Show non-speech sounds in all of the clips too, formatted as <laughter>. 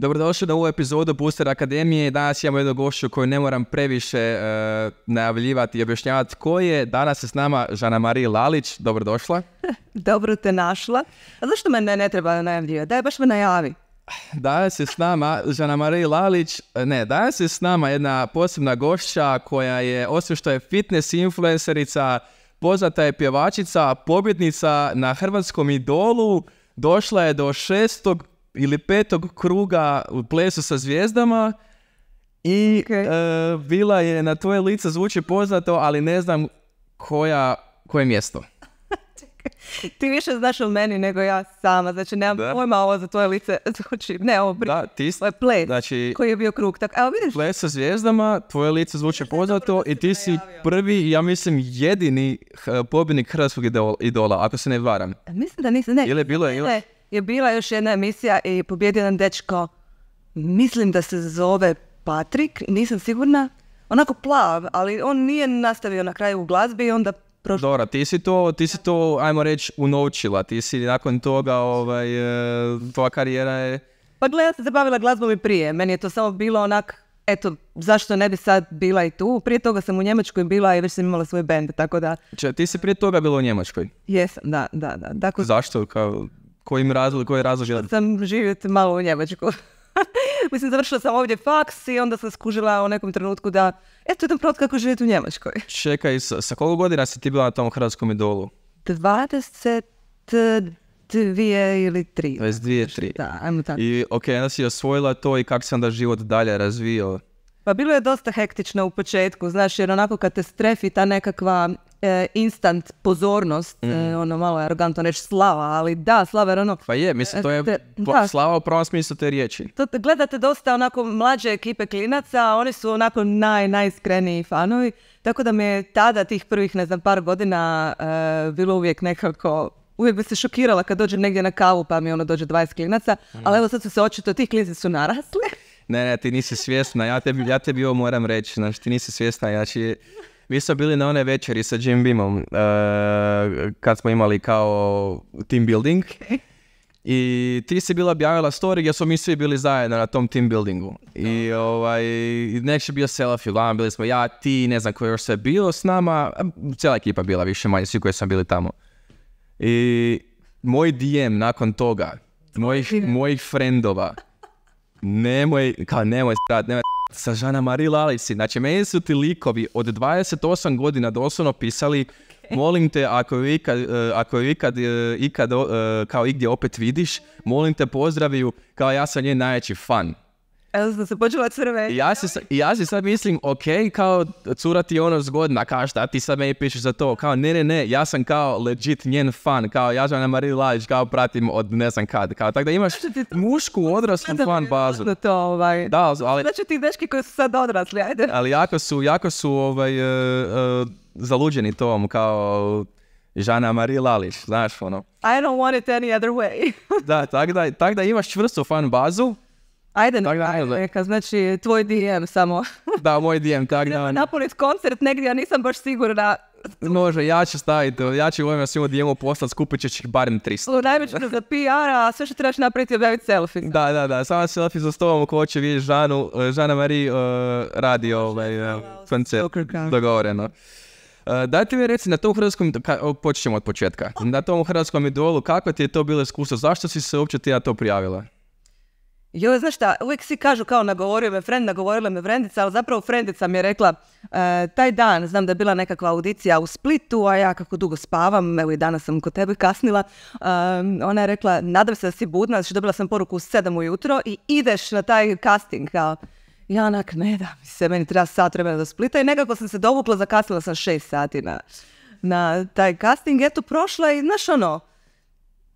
Dobrodošli na ovu epizodu Booster Akademije. Danas imamo jednu gošću koju ne moram previše uh, najavljivati i objašnjavati ko je. Danas je s nama Žana Marija Lalić. Dobrodošla. <laughs> Dobro te našla. A zašto me ne, ne treba najavljivati? Daj, baš me najavi. Danas je s nama Žana Marija Lalić. E, ne, danas je s nama jedna posebna gošća koja je, osim što je fitness influencerica, poznata je pjevačica, pobjednica na Hrvatskom idolu. Došla je do šestog ili petog kruga u plesu sa zvijezdama i okay. bila e, je, na tvoje lice zvuči poznato, ali ne znam koja, koje mjesto. <laughs> ti više znaš meni nego ja sama, znači nemam da. pojma ovo za tvoje lice <laughs> zvuči, ne ovo ti, je ovaj ples znači, koji je bio krug, tak evo vidiš. Ples sa zvijezdama, tvoje lice zvuče poznato i ti si prvi, ja mislim, jedini pobjednik hrvatskog idola, ako se ne varam. E, mislim da nisam, ne. Ili je bilo, je, je bila još jedna emisija i pobjedio jedan dečko, mislim da se zove Patrik, nisam sigurna, onako plav, ali on nije nastavio na kraju u glazbi i onda prošlo. Dora, ti si to, ti si to, ajmo reći, unovčila, ti si nakon toga, ovaj, e, tvoja karijera je... Pa gleda ja sam se bavila glazbom i prije, meni je to samo bilo onak, eto, zašto ne bi sad bila i tu, prije toga sam u Njemačkoj bila i već sam imala svoj bend, tako da... Če, ti si prije toga bila u Njemačkoj? Jesam, da, da, da. Dakle, Zašto, kao kojim razlog, koji razlog je? Sam živjeti malo u Njemačku. <laughs> Mislim, završila sam ovdje faks i onda sam skužila u nekom trenutku da, eto, jedan prot kako živjeti u Njemačkoj. <laughs> Čekaj, sa, sa koliko godina si ti bila na tom hrvatskom idolu? 22 ili 3. 22, 3. Da, ajmo tako. I, ok, onda si osvojila to i kako se onda život dalje razvio? Pa bilo je dosta hektično u početku, znaš, jer onako kad te strefi ta nekakva e, instant pozornost, e, ono malo je arogantno reći slava, ali da, slava jer ono... Pa je, mislim, e, to je te, da, slava u pravom smislu te riječi. gledate dosta onako mlađe ekipe klinaca, a oni su onako naj, najiskreniji fanovi, tako da mi je tada tih prvih, ne znam, par godina e, bilo uvijek nekako uvijek bi se šokirala kad dođem negdje na kavu pa mi ono dođe 20 klinaca, mm. ali evo sad su se očito, ti klinci su narasli. Ne, ne, ti nisi svjesna, ja tebi, ja tebi ovo moram reći, znači ti nisi svjesna, znači mi smo bili na one večeri sa Jim Beamom eh, kad smo imali kao team building i ti si bila objavila story gdje smo mi svi bili zajedno na tom team buildingu i ovaj, neće bio selfie, bili smo ja, ti, ne znam ko je još sve bio s nama, cijela ekipa bila više manje, svi koji smo bili tamo. I moj DM nakon toga, mojih, mojih friendova, nemoj, kao nemoj srat, nemoj sa Žana Marie Znači, meni su ti likovi od 28 godina doslovno pisali Molim te, ako je ikad, e, ikad, e, ikad e, kao igdje opet vidiš, molim te pozdraviju, kao ja sam njen najveći fan. Evo sam se počela crveti. Ja si, ja sad mislim, ok, kao cura ti ono zgodna, kao šta ti sad meni pišeš za to, kao ne, ne, ne, ja sam kao legit njen fan, kao ja žena Marija kao pratim od ne znam kad, kao tako da imaš mušku odraslu fan bazu. To, ovaj. Da, ali... Znači ti dečki koji su sad odrasli, ajde. Ali jako su, jako su ovaj, uh, zaluđeni tom, kao Žana Marie Lalić, znaš ono. I don't want it any other way. da, tako da, tak da imaš čvrstu fan bazu, Ajde, neka, znači tvoj DM samo. <laughs> da, moj DM, tak da. Znači, Napolit koncert negdje, ja nisam baš sigurna. Može, ja ću staviti, ja ću ovim svima DM-u poslati, skupit ćeš ih barem 300. Ono, najveće za PR, a sve što trebaš napraviti je objaviti selfie. Da, da, da, samo selfie za stolom ko hoće vidjeti Žanu, eh, Žana Marie eh, radi ovaj eh, koncert, dogovoreno. Dajte mi reci na tom hrvatskom, počet ćemo od početka, oh. na tom hrvatskom idolu, kako ti je to bilo iskustvo, zašto si se uopće ti na to prijavila? Joj, znaš šta, uvijek svi kažu kao nagovorio me friend, nagovorila me vrendica, ali zapravo frendica mi je rekla e, taj dan, znam da je bila nekakva audicija u Splitu, a ja kako dugo spavam, evo i danas sam kod tebe kasnila, ona je rekla, nadam se da si budna, znači dobila sam poruku u 7 ujutro i ideš na taj casting, kao, ja onak, ne mi se, meni treba sat vremena do Splita i nekako sam se dovukla, zakasnila sam šest sati na, na taj casting, eto, prošla i, znaš ono,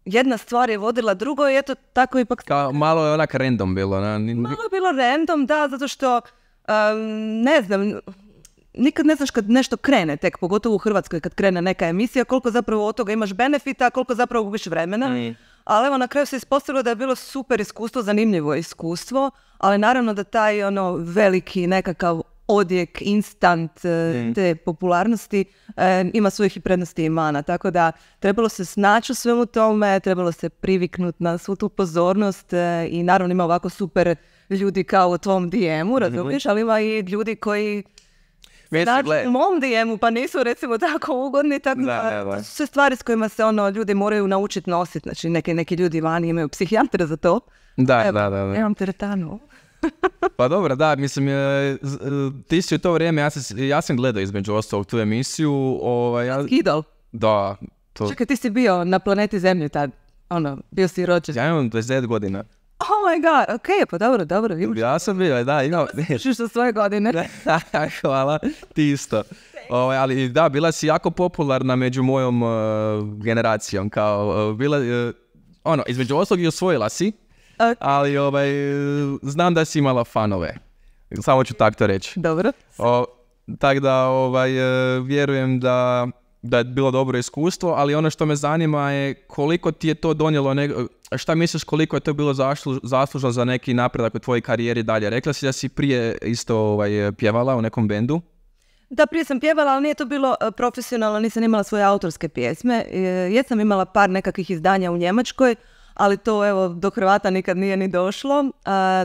jedna stvar je vodila drugo i eto tako ipak... Kao, malo je onak random bilo. Na... Malo je bilo random, da, zato što ne znam, nikad ne znaš kad nešto krene tek, pogotovo u Hrvatskoj kad krene neka emisija, koliko zapravo od toga imaš benefita, koliko zapravo gubiš vremena. Mm. Ali evo na kraju se ispostavilo da je bilo super iskustvo, zanimljivo iskustvo, ali naravno da taj ono veliki nekakav odjek, instant e, mm. te popularnosti e, ima svojih i prednosti i mana. Tako da trebalo se snaći u svemu tome, trebalo se priviknuti na svu tu pozornost e, i naravno ima ovako super ljudi kao u tvom DM-u, mhm. razumiješ, ali ima i ljudi koji znači, u mom DM-u pa nisu recimo tako ugodni, tako da, sve stvari s kojima se ono ljudi moraju naučiti nositi. Znači neki, neki ljudi vani imaju psihijatra za to. Da, da, da. da. teretanu. <laughs> pa dobro, da, mislim, e, e, ti si u to vrijeme, ja, sam gledao između ostalog tu emisiju. Ovaj, ja... Skidal? Da. To... Čekaj, ti si bio na planeti Zemlji tad, ono, bio si rođen. Ja imam 29 godina. Oh my god, ok, pa dobro, dobro. Ja sam bio, da, imao. svoje godine. <laughs> Hvala, ti isto. Ovaj, ali da, bila si jako popularna među mojom e, generacijom, kao, bila, ono, između ostalog i osvojila si ali ovaj, znam da si imala fanove. Samo ću tako to reći. Dobro. Tako da ovaj, e, vjerujem da, da je bilo dobro iskustvo, ali ono što me zanima je koliko ti je to donijelo, e, šta misliš koliko je to bilo zaslužno za neki napredak u tvojoj karijeri dalje? Rekla si da si prije isto ovaj, pjevala u nekom bendu. Da, prije sam pjevala, ali nije to bilo e, profesionalno, nisam imala svoje autorske pjesme. Jesam imala par nekakvih izdanja u Njemačkoj, ali to evo do Hrvata nikad nije ni došlo,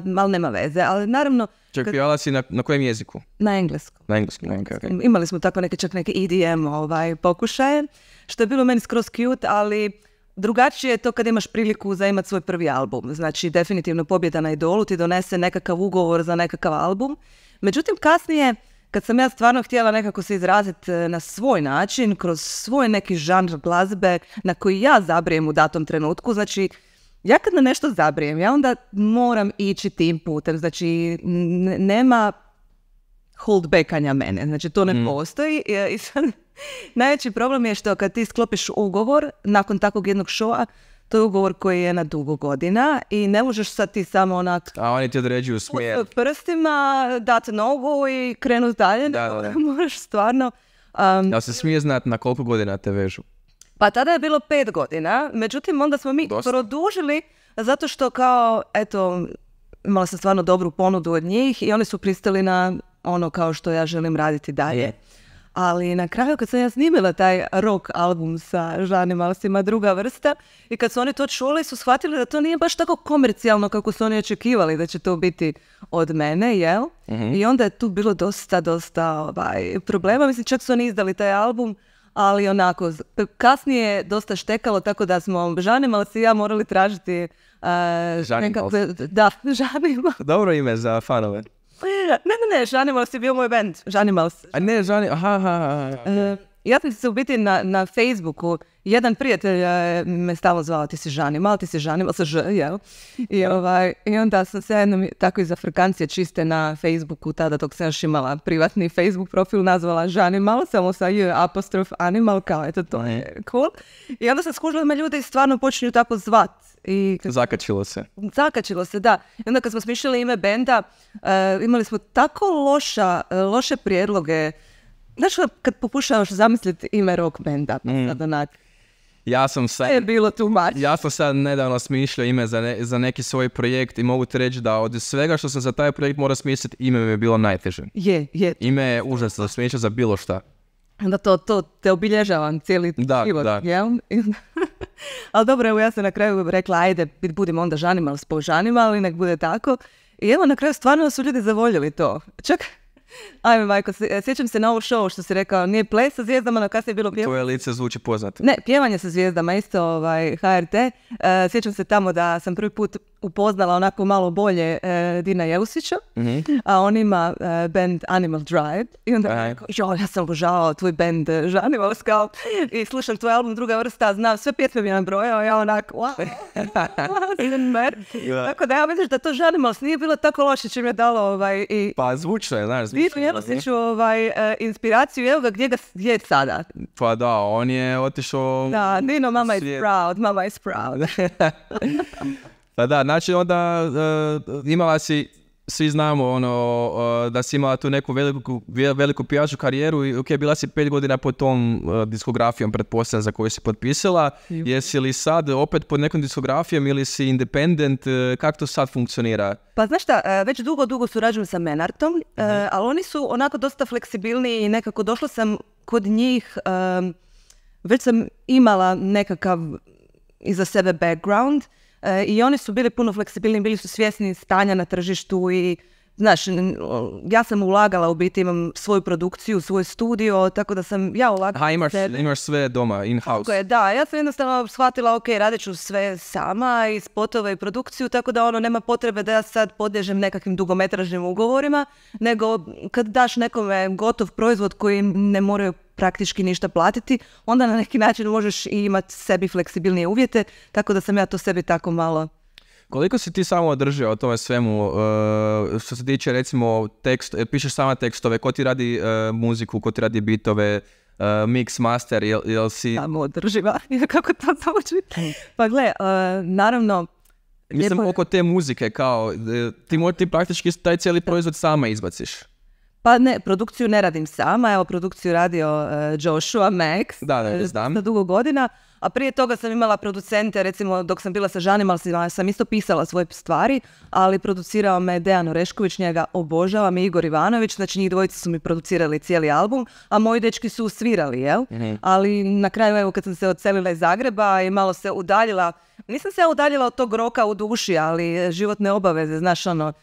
malo nema veze. Ali naravno... Čak pjevala si na, kojem jeziku? Na engleskom. Na engleskom, na engleskom. Imali smo tako neke čak neke EDM ovaj, pokušaje, što je bilo meni skroz cute, ali drugačije je to kad imaš priliku za imat svoj prvi album. Znači, definitivno pobjeda na idolu ti donese nekakav ugovor za nekakav album. Međutim, kasnije kad sam ja stvarno htjela nekako se izraziti e, na svoj način, kroz svoj neki žanr glazbe na koji ja zabrijem u datom trenutku, znači ja kad na nešto zabrijem, ja onda moram ići tim putem, znači nema holdbackanja mene, znači to ne mm. postoji i e, sad <laughs> najveći problem je što kad ti sklopiš ugovor nakon takvog jednog šoa, to je ugovor koji je na dugo godina i ne možeš sad ti samo onak... A oni ti određuju smjer. Prstima, dati nogu i krenuti dalje. Da, da, <laughs> stvarno... Um, se smije znati na koliko godina te vežu? Pa tada je bilo pet godina, međutim onda smo mi produžili zato što kao, eto, imala sam stvarno dobru ponudu od njih i oni su pristali na ono kao što ja želim raditi dalje. Ali na kraju kad sam ja snimila taj rock album sa Žane Malsima, druga vrsta, i kad su oni to čuli su shvatili da to nije baš tako komercijalno kako su oni očekivali da će to biti od mene, jel? Mhm. I onda je tu bilo dosta, dosta ovaj, problema. Mislim, čak su oni izdali taj album, ali onako, kasnije je dosta štekalo, tako da smo Žane Malsi i ja morali tražiti... Uh, eh, Žani <laughs> Da, Dobro ime za fanove ne, ne, ne, Žanimals je bio moj band. Žanimals. A ne, žani, aha, aha, aha. Okay. Ja sam se u biti na, na Facebooku, jedan prijatelj e, me stalo zvala ti si Žanimal, ti si žani. sa Ž, jel? I, ovaj, I onda sam se jednom tako iz Afrikancije čiste na Facebooku, tada dok sam još imala privatni Facebook profil, nazvala Žanimal, malo samo sa J apostrof animal, kao eto to je cool. I onda sam skužila da me ljudi stvarno počinju tako zvat. I, zakačilo se. Zakačilo se, da. I onda kad smo smišljali ime benda, e, imali smo tako loša, e, loše prijedloge Znaš, ono, kad popušavaš zamisliti ime rock benda, pa mm. sad ja sam sad... Je bilo tu Ja sam sad nedavno smišljao ime za, za neki svoj projekt i mogu ti reći da od svega što sam za taj projekt mora smisliti, ime mi je bilo najteže. Je, je. Ime je užasno smišljao za bilo šta. Da to, to te obilježavam cijeli da, život, da. jel? <laughs> ali dobro, evo ja sam na kraju rekla, ajde, budimo onda žanima, ali spožanima, ali nek bude tako. I evo, na kraju stvarno su ljudi zavoljeli to. Čak Ajme, Majko, sjećam se na ovo show što si rekao, nije ples sa zvijezdama, no kasnije je bilo pjevanje. Tvoje lice zvuči poznato. Ne, pjevanje sa zvijezdama, isto ovaj, HRT. E, sjećam se tamo da sam prvi put upoznala onako malo bolje e, Dina Jeusića, mhm. a on ima e, band Animal Drive i onda je rekao, ja sam obožavao tvoj band e, kao i slušam tvoj album Druga vrsta, znam sve pjesme mi je nabrojao, ja onako, wow, <laughs> Tako da ja vidiš da to Žanimaus nije bilo tako loše čim je dalo ovaj, i... Pa zvučno je, znaš, zvučno. ovaj, inspiraciju, evo ga, gdje, ga, gdje je sada? Pa da, on je otišao... Da, Dino, mama svijet. is proud, mama is proud. <laughs> Pa da, znači onda e, imala si, svi znamo ono, e, da si imala tu neku veliku, veliku pijaču karijeru i ok, bila si pet godina pod tom e, diskografijom pretpostavljam za koju si potpisala. Jesi li sad opet pod nekom diskografijom ili si independent? Kako to sad funkcionira? Pa znaš šta, već dugo, dugo surađujem sa Menartom, mhm. ali oni su onako dosta fleksibilni i nekako došla sam kod njih, već sam imala nekakav iza sebe background E, I oni su bili puno fleksibilni, bili su svjesni stanja na tržištu i Znaš, ja sam ulagala u biti, imam svoju produkciju, svoj studio, tako da sam ja ulagala. imaš, imaš sve doma, in-house. Tako je, da, ja sam jednostavno shvatila, ok, radit ću sve sama i spotove i produkciju, tako da ono, nema potrebe da ja sad podježem nekakvim dugometražnim ugovorima, nego kad daš nekome gotov proizvod koji ne moraju praktički ništa platiti, onda na neki način možeš i imati sebi fleksibilnije uvjete, tako da sam ja to sebi tako malo koliko si ti samo održio o tome svemu, uh, što se tiče recimo tekst, pišeš sama tekstove, ko ti radi uh, muziku, ko ti radi bitove, uh, mix master, jel, si... Samo održiva, <laughs> kako to zvuči. Pa gle, uh, naravno, Mislim, oko te muzike, kao, ti, mo, ti praktički taj cijeli proizvod sama izbaciš. Pa ne, produkciju ne radim sama, evo produkciju radio Joshua Max. Da, da, znam. dugo godina, a prije toga sam imala producente, recimo dok sam bila sa Žanima, ali sam isto pisala svoje stvari, ali producirao me Dejan Orešković, njega obožavam i Igor Ivanović, znači njih dvojica su mi producirali cijeli album, a moji dečki su svirali, jel? Mhm. Ali na kraju, evo, kad sam se odselila iz Zagreba i malo se udaljila, nisam se udaljila od tog roka u duši, ali životne obaveze, znaš, ono,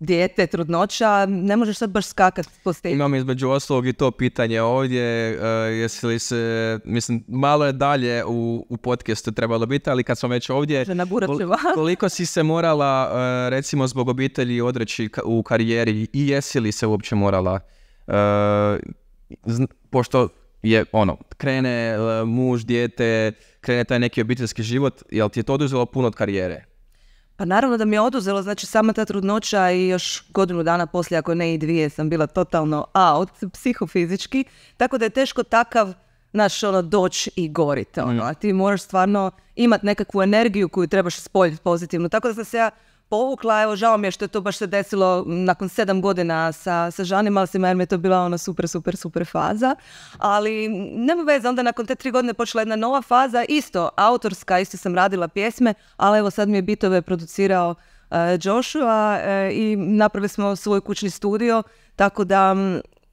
dijete, trudnoća, ne možeš sad baš skakati po Imam između ostalog i to pitanje ovdje, eh, jesi li se, mislim, malo je dalje u, u podcastu trebalo biti, ali kad smo već ovdje, <laughs> koliko si se morala, eh, recimo, zbog obitelji odreći u karijeri i jesi li se uopće morala, eh, pošto je ono, krene muž, dijete, krene taj neki obiteljski život, jel ti je to oduzelo puno od karijere? Pa naravno da mi je oduzelo, znači sama ta trudnoća i još godinu dana poslije, ako ne i dvije, sam bila totalno out, psihofizički, tako da je teško takav naš ono doć i gorit, ono, mm. a ti moraš stvarno imat nekakvu energiju koju trebaš spojiti pozitivno, tako da sam se ja povukla. Evo, žao mi je što je to baš se desilo nakon sedam godina sa, sa jer mi je to bila ona super, super, super faza. Ali nema veze, onda nakon te tri godine počela jedna nova faza, isto autorska, isto sam radila pjesme, ali evo sad mi je bitove producirao uh, Joshua e, i napravili smo svoj kućni studio, tako da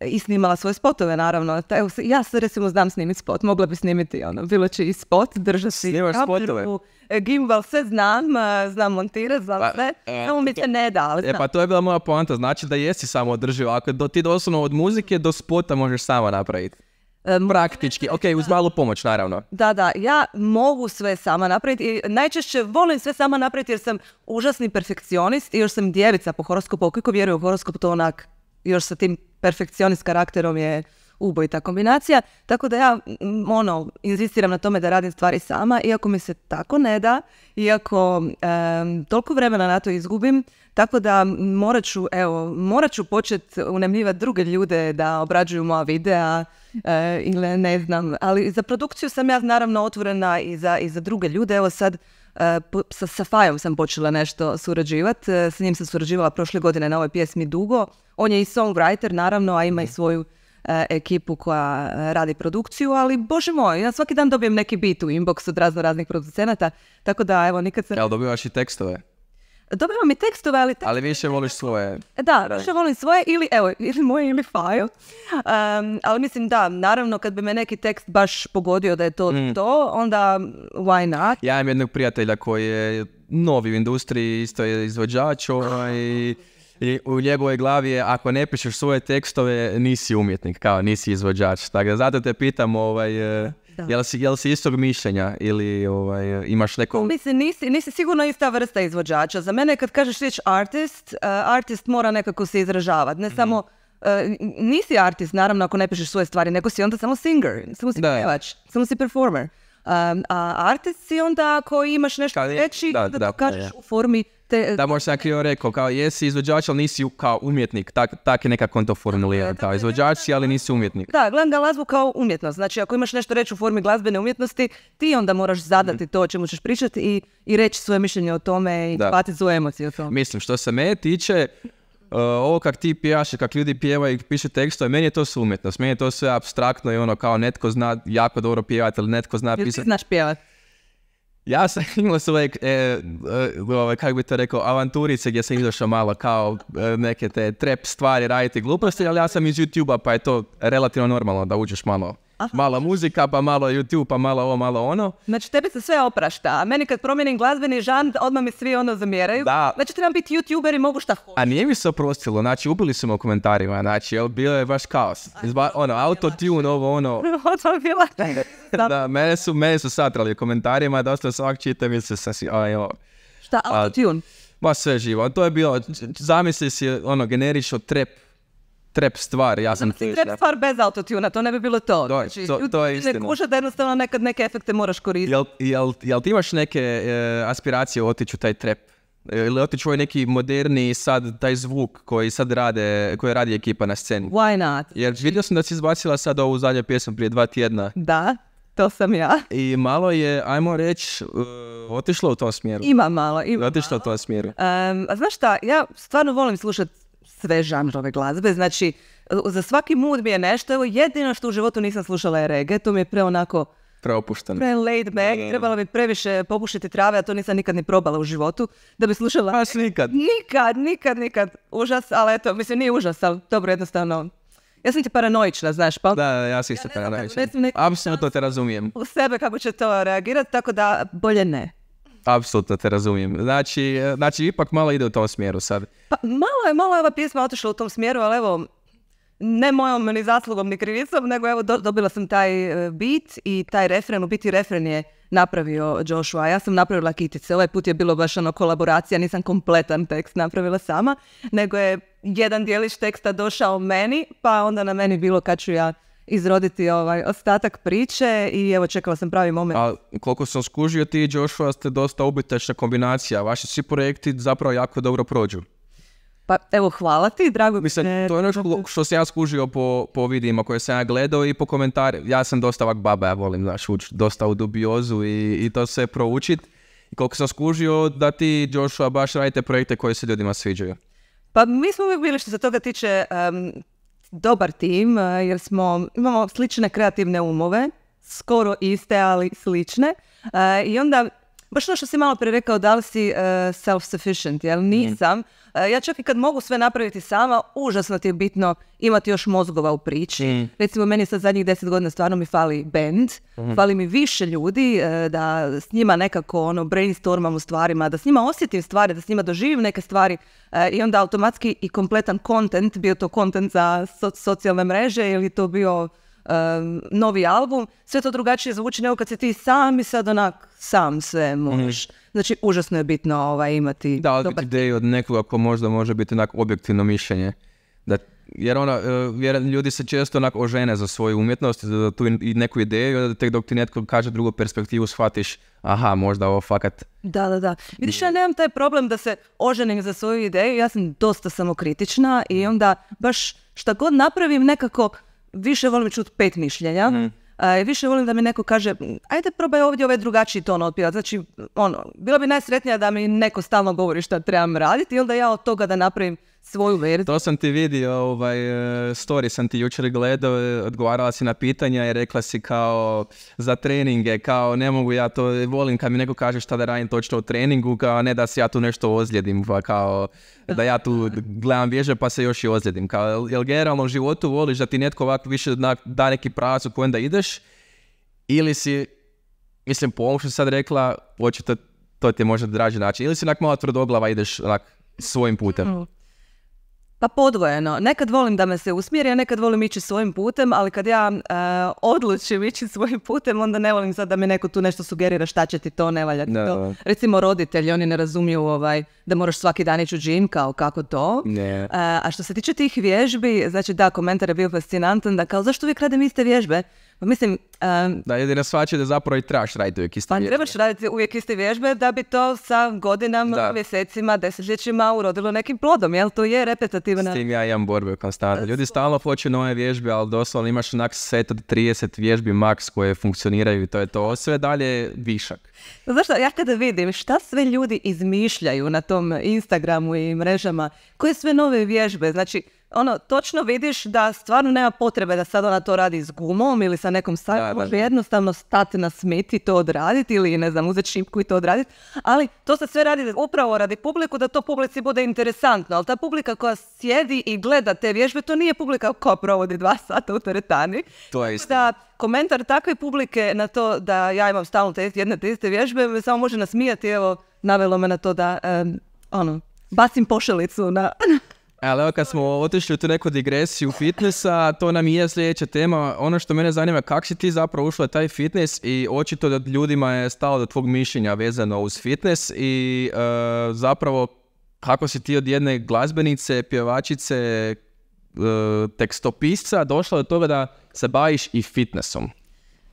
i snimala svoje spotove, naravno. ja se recimo znam snimiti spot, mogla bi snimiti ono, bilo će i spot, držati Snimaš spotove? E, gimbal, sve znam, e, znam montirati, znam pa, sve, e, samo mi ne da, ali E pa to je bila moja poanta, znači da jesi samo održiv, ako do, ti doslovno od muzike do spota možeš samo napraviti. Praktički, ok, uz malu pomoć naravno. Da, da, ja mogu sve sama napraviti i najčešće volim sve sama napraviti jer sam užasni perfekcionist i još sam djevica po horoskopu, koliko vjeruju u horoskop to onak još sa tim perfekcionist karakterom je ubojita kombinacija, tako da ja ono, inzistiram na tome da radim stvari sama, iako mi se tako ne da, iako toliko vremena na to izgubim, tako da morat ću, evo, morat početi unemljivati druge ljude da obrađuju moja videa e, ili ne znam, ali za produkciju sam ja naravno otvorena i za, i za druge ljude, evo sad E, sa Safajom sam počela nešto surađivati, e, s njim sam surađivala prošle godine na ovoj pjesmi dugo. On je i songwriter naravno, a ima i mhm. svoju e, ekipu koja radi produkciju, ali bože moj, ja svaki dan dobijem neki bit u inbox od razno raznih producenata, tako da evo nikad sam... Jel i tekstove? Dobivam i tekstove, ali... Tekstove... Ali više voliš svoje. Da, više volim svoje ili, evo, ili moje ili file. ali mislim da, naravno, kad bi me neki tekst baš pogodio da je to mm. to, onda why not? Ja imam jednog prijatelja koji je novi u industriji, isto je izvođač, ovaj, i u njegovoj glavi je ako ne pišeš svoje tekstove nisi umjetnik, kao nisi izvođač. Tako da zato te pitam ovaj, eh, Jel, si, jel si istog mišljenja ili ovaj, imaš neko... Mislim, nisi, nisi sigurno ista vrsta izvođača. Za mene kad kažeš riječ artist, eh, artist mora nekako se izražavati. Ne mhm. samo eh, nisi artist, naravno, ako ne pišeš svoje stvari, nego si onda samo singer, samo si pjevač, samo si performer. a artist si onda ako imaš nešto reći, da, to kažeš u formi E, da možda sam krivo rekao, kao jesi izvođač, ali nisi kao umjetnik, tak, tak je nekako on to da, kao izvođač si, ali nisi umjetnik. Da, gledam glazbu kao umjetnost, znači ako imaš nešto reći u formi glazbene umjetnosti, ti onda moraš zadati mhm. to o čemu ćeš pričati i, i reći svoje mišljenje o tome i platiti svoje emocije o tome. Mislim, što se me tiče, Uh, ovo kak ti pijaš i kak ljudi pjevaju i piše tekstove, meni je to sve umjetnost, meni je to sve abstraktno i ono kao netko zna jako dobro pjevati ili netko zna pisati. Ti znaš pjevati? Ja sam <laughs> imao svoje, e, e, kako bi to rekao, avanturice gdje sam izašao malo kao e, neke te trap stvari raditi gluposti, ali ja sam iz YouTube-a pa je to relativno normalno da uđeš malo Mala muzika, pa malo YouTube, pa malo ovo, malo ono. Znači tebi se sve oprašta, a meni kad promijenim glazbeni žan, odmah mi svi ono zamjeraju. Da. Znači trebam biti youtuber i mogu šta hoću. A nije mi se oprostilo, znači ubili su me u komentarima, znači jel, bilo je baš kaos. Izba, ono, autotune, ovo ono. <laughs> Ovo bila. da, <laughs> da mene, su, mene su satrali u komentarima, dosta svak čita mi se sasvim, aj, ovo. Šta, autotune? Ma sve živo, to je bilo, zamisli si ono generišo trep trap stvar, ja sam... Znači, trap stvar bez autotuna, to ne bi bilo to. To, je znači, istina. Ne kuša da jednostavno nekad neke efekte moraš koristiti. Jel, ti imaš neke eh, aspiracije otići u taj trap? Eh, ili otići u ovaj neki moderni sad taj zvuk koji sad rade, koji radi ekipa na sceni? Why not? Jer znači- vidio sam da si izbacila sad ovu zadnju pjesmu prije dva tjedna. Da. To sam ja. I malo je, ajmo reći, eh, otišlo u tom smjeru. Ima malo, ima Otišlo u tom smjeru. a znaš šta, ja stvarno volim slušati sve žanrove glazbe. Znači, za svaki mood mi je nešto. Evo, jedino što u životu nisam slušala je reggae. To mi je pre onako... Preopušteno. Pre laid back. Trebalo bi previše popušiti trave, a to nisam nikad ni probala u životu. Da bi slušala... Baš nikad. Nikad, nikad, nikad. Užas, ali eto, mislim, nije užas, ali dobro, jednostavno... Ja sam ti paranoična, znaš, pa... Da, ja sam isto ja Apsolutno te razumijem. U sebe kako će to reagirati, tako da bolje ne. Apsolutno te razumijem. Znači, e, znači, ipak malo ide u tom smjeru sad. Pa malo je, malo je ova pjesma otišla u tom smjeru, ali evo, ne mojom ni zaslugom ni krivicom, nego evo dobila sam taj e, bit i taj refren, u biti refren je napravio Joshua, ja sam napravila kitice, ovaj put je bilo baš ono kolaboracija, nisam kompletan tekst napravila sama, nego je jedan dijeliš teksta došao meni, pa onda na meni bilo kad ću ja izroditi ovaj ostatak priče i evo čekala sam pravi moment. A koliko sam skužio ti i Joshua ste dosta ubitačna kombinacija. Vaši svi projekti zapravo jako dobro prođu. Pa evo hvala ti, drago mi Mislim, to je ono što sam ja skužio po, po vidima koje sam ja gledao i po komentarima. Ja sam dosta ovak baba, ja volim znaš, ući dosta u dubiozu i, i to sve proučit. I koliko sam skužio da ti Joshua baš radite projekte koje se ljudima sviđaju. Pa mi smo uvijek bili što se toga tiče dobar tim e, jer smo, imamo slične kreativne umove, skoro iste, ali slične. E, I onda, baš ono što si malo prije rekao, da li si e, self-sufficient, jel mm. nisam. E, ja čak i kad mogu sve napraviti sama, užasno ti je bitno imati još mozgova u priči. Mm. Recimo, meni sad zadnjih deset godina stvarno mi fali band, mhm. fali mi više ljudi e, da s njima nekako ono brainstormam u stvarima, da s njima osjetim stvari, da s njima doživim neke stvari e, i onda automatski i kompletan content, bio to content za socijalne mreže ili to bio um, novi album, sve to drugačije zvuči nego kad si ti sam i sad onak sam sve mhm. možeš. Mm. Znači, užasno je bitno ovaj, imati... Da, dobar... ideju od nekoga ko možda može biti onak objektivno mišljenje. Da, jer ona, e, jer ljudi se često Onak ožene za svoju umjetnost, za tu i neku ideju, da tek dok ti netko kaže drugu perspektivu shvatiš, aha, možda ovo fakat... Da, da, da. Vidiš, ja nemam taj problem da se oženim za svoju ideju, ja sam dosta samokritična i mhm. onda baš šta god napravim nekako više volim čuti pet mišljenja. Mm. više volim da mi neko kaže, ajde probaj ovdje ovaj drugačiji ton otpirati. Znači, ono, bilo bi najsretnija da mi neko stalno govori šta trebam raditi i onda ja od toga da napravim svoju verziju. To sam ti vidio, ovaj, e, story sam ti jučer gledao, e, odgovarala si na pitanja i rekla si kao za treninge, kao ne mogu ja to, volim kad mi neko kaže šta da radim točno u treningu, kao ne da se ja tu nešto ozljedim, pa kao da ja tu gledam vježe pa se još i ozljedim. Kao, jel generalno u životu voliš da ti netko ovako više da neki pravac u kojem da ideš ili si, mislim po ovom što sad rekla, očito to ti je možda draži način. Ili si onak malo tvrdoglava ideš svojim putem. Mm, pa podvojeno. Nekad volim da me se usmjeri, a nekad volim ići svojim putem, ali kad ja e, odlučim ići svojim putem, onda ne volim sad da mi neko tu nešto sugerira šta će ti to, ne valja to. Recimo roditelji, oni ne razumiju ovaj, da moraš svaki dan ići u kao kako to. Ne. A, što se tiče tih vježbi, znači da, komentar je bio fascinantan, da kao zašto uvijek radim iste vježbe? Pa mislim... Da, da, jedina svače da zapravo i trebaš raditi uvijek iste pa vježbe. Trebaš raditi uvijek iste vježbe da bi to sa godinama, mjesecima, desetljećima urodilo nekim plodom, jel? To je repetativna... S tim ja imam borbe konstantno. Ljudi stalno hoće nove vježbe, ali doslovno imaš onak set od 30 vježbi maks koje funkcioniraju i to je to. Sve dalje višak. Pa Zašto, ja kada vidim šta sve ljudi izmišljaju na tom Instagramu i mrežama, koje sve nove vježbe, znači ono, točno vidiš da stvarno nema potrebe da sad ona to radi s gumom ili sa nekom stavkom, može jednostavno stati na smiti i to odraditi ili ne znam, uzeti šipku i to odraditi, ali to se sve radi upravo radi publiku da to publici bude interesantno, ali ta publika koja sjedi i gleda te vježbe, to nije publika koja provodi dva sata u teretani. To je isto. Da komentar takve publike na to da ja imam stalno te jedne te iste vježbe, me samo može nasmijati, evo, navelo me na to da, ono, bacim pošelicu na... Ali evo kad smo otišli u tu neku digresiju fitnessa, to nam i je sljedeća tema. Ono što mene zanima, kako si ti zapravo ušla taj fitness i očito da ljudima je stalo do tvog mišljenja vezano uz fitness i e, zapravo kako si ti od jedne glazbenice, pjevačice, e, tekstopisca došla do toga da se baviš i fitnessom?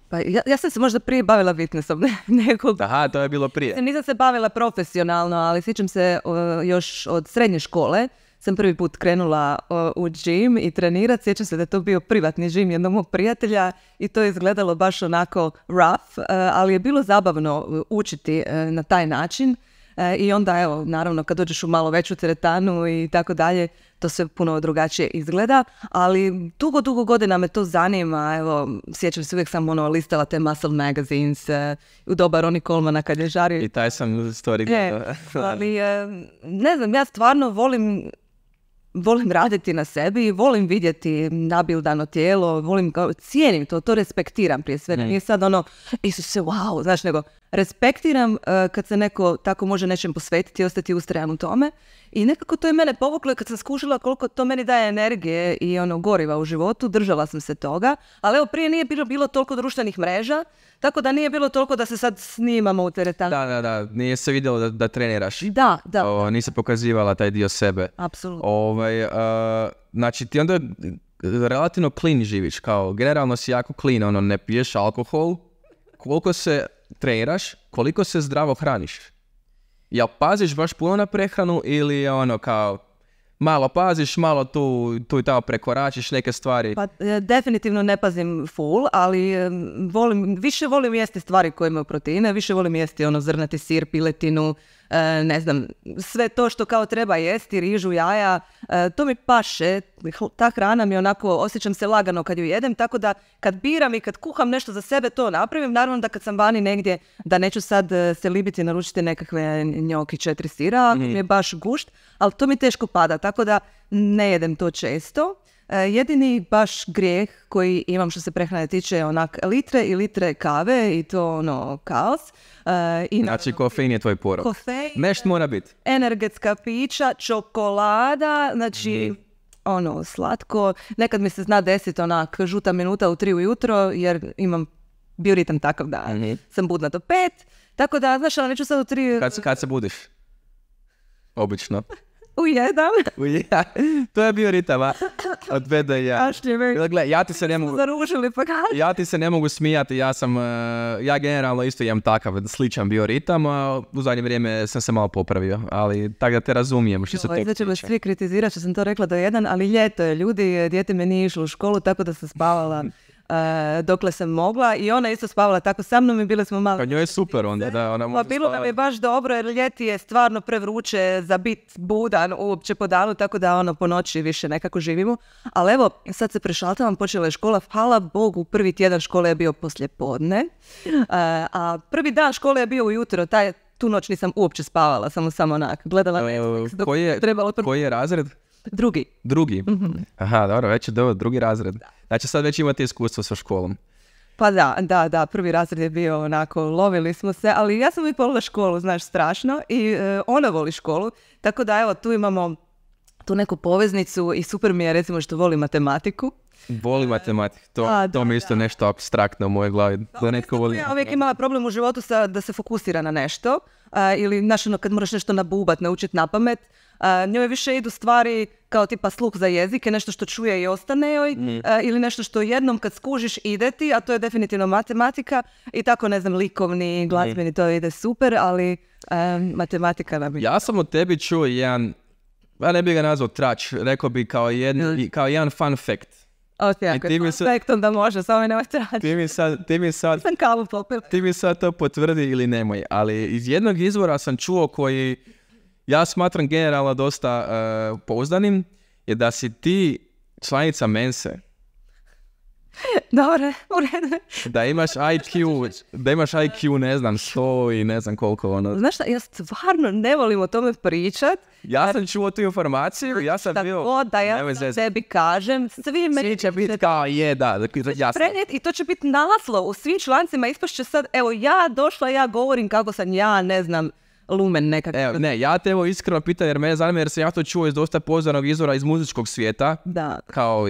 Pa ja, ja, sam se možda prije bavila fitnessom ne, <laughs> Aha, to je bilo prije. Nisam se bavila profesionalno, ali sjećam se e, još od srednje škole sam prvi put krenula u gym i trenirati. Sjećam se da je to bio privatni gym jednog mog prijatelja i to je izgledalo baš onako rough, e, ali je bilo zabavno e, učiti e, na taj način. I onda, evo, naravno, kad dođeš u malo veću teretanu i tako dalje, to sve puno drugačije izgleda, ali dugo, dugo godina me to zanima, evo, sjećam se uvijek sam ono listala te muscle magazines u doba Roni Kolmana kad je žario. I taj sam story ali, ne znam, ja stvarno volim volim raditi na sebi volim vidjeti nabildano tijelo, volim, cijenim to, to respektiram prije svega. Mm. Nije sad ono, Isuse, wow, znaš, nego respektiram e, kad se neko tako može nečem posvetiti i ostati ustrajan u tome. I nekako to je mene povuklo kad sam skužila koliko to meni daje energije i ono goriva u životu, držala sam se toga. Ali evo prije nije bilo, bilo toliko društvenih mreža, tako da nije bilo toliko da se sad snimamo u teretanu. Da, da, da, nije se vidjelo da, da treniraš. Da, da. O, nisi pokazivala taj dio sebe. Apsolutno. Ovaj, uh, znači ti onda relativno clean živiš, kao generalno si jako clean, ono ne piješ alkohol. Koliko se treniraš, koliko se zdravo hraniš. Jel paziš baš puno na prehranu ili ono kao malo paziš, malo tu, tu i tamo prekoračiš neke stvari? Pa e, definitivno ne pazim full, ali volim, više volim jesti stvari koje imaju proteine, više volim jesti ono zrnati sir, piletinu, E, ne znam, sve to što kao treba jesti, rižu, jaja, e, to mi paše, ta hrana mi onako, osjećam se lagano kad ju jedem, tako da kad biram i kad kuham nešto za sebe, to napravim. Naravno da kad sam vani negdje, da neću sad e, se libiti naručiti nekakve njoki četiri sira, mm. mi je baš gušt, ali to mi teško pada, tako da ne jedem to često. E, jedini baš grijeh koji imam što se prehrane tiče je onak litre i litre kave i to ono kaos. E, i znači kofein je tvoj porok. Kofein. mora bit Energetska pića, čokolada, znači mhm. ono slatko. Nekad mi se zna desiti onak žuta minuta u tri ujutro jer imam ritam takav da mhm. sam budna do pet. Tako da, znaš, ali ono, neću sad u tri... Kad, kad se budiš? Obično. U jedan? U jedan. To je bio ritama. od 5 Gle, ja ti se ne mogu... Zaružili pa Ja ti se ne mogu smijati, ja sam... Eh, ja generalno isto imam takav sličan bio ritam, a u zadnje vrijeme sam se malo popravio, ali tako da te razumijem što se to tiče. Znači, svi kritizirati što sam to rekla do jedan, ali ljeto je, ljudi, eh, dijete me nije išlo u školu, tako da sam spavala <laughs> E, dokle sam mogla i ona isto spavala tako sa mnom i bile smo malo... Pa njoj je super onda, da, ona može pa bilo nam je baš dobro jer ljeti je stvarno prevruće za bit budan uopće po danu, tako da ono po noći više nekako živimo. Ali evo, sad se prešaltavam, počela je škola, hvala Bogu, prvi tjedan škole je bio poslje podne, e, a prvi dan škole je bio ujutro, taj tu noć nisam uopće spavala, samo samo onak, gledala... E, Netflix, dok je, trebalo... koji je razred? Drugi. Drugi. Mhm. Aha, dobro, već je drugi razred. Da. Znači sad već imate iskustvo sa školom. Pa da, da, da, prvi razred je bio onako, lovili smo se, ali ja sam i polila školu, znaš, strašno i e, ona voli školu, tako da evo, tu imamo tu neku poveznicu i super mi je recimo što voli matematiku. Voli matematiku, to, A, mi je isto nešto abstraktno u mojoj glavi. Da, voli... Ja uvijek imala problem u životu sa, da se fokusira na nešto ili znaš ono, kad moraš nešto nabubat, naučit na pamet, njoj više idu stvari kao tipa sluh za jezike, nešto što čuje i ostane joj mm. ili nešto što jednom kad skužiš ide ti, a to je definitivno matematika i tako ne znam likovni, mhm. glazbeni, to ide super, ali matematika nam je. Ja sam od tebi čuo jedan, ja ne bih ga nazvao trač, rekao bi kao, jedan, kao jedan fun fact. Ok, može, samo trač. Ti mi sad, ti mi sad, Ti mi sad to potvrdi ili nemoj, ali iz jednog izvora sam čuo koji ja smatram generalno dosta uh, pouzdanim, je da si ti članica Mense. <laughs> Dobre, u redu. Da imaš IQ, da imaš IQ ne znam što i ne znam koliko ono. Znaš šta, ja stvarno ne volim o tome pričat. Ja e, sam čuo tu informaciju, ja sam bio... Tako da ja sam tebi kažem, svi će biti kao je, da, jasno. I to će biti naslov u svim člancima, ispašće sad, evo ja došla, ja govorim kako sam ja, ne znam, lumen ne, ja te evo iskreno pitam jer mene zanima jer sam ja to čuo iz dosta pozornog izvora iz muzičkog svijeta. Da. Kao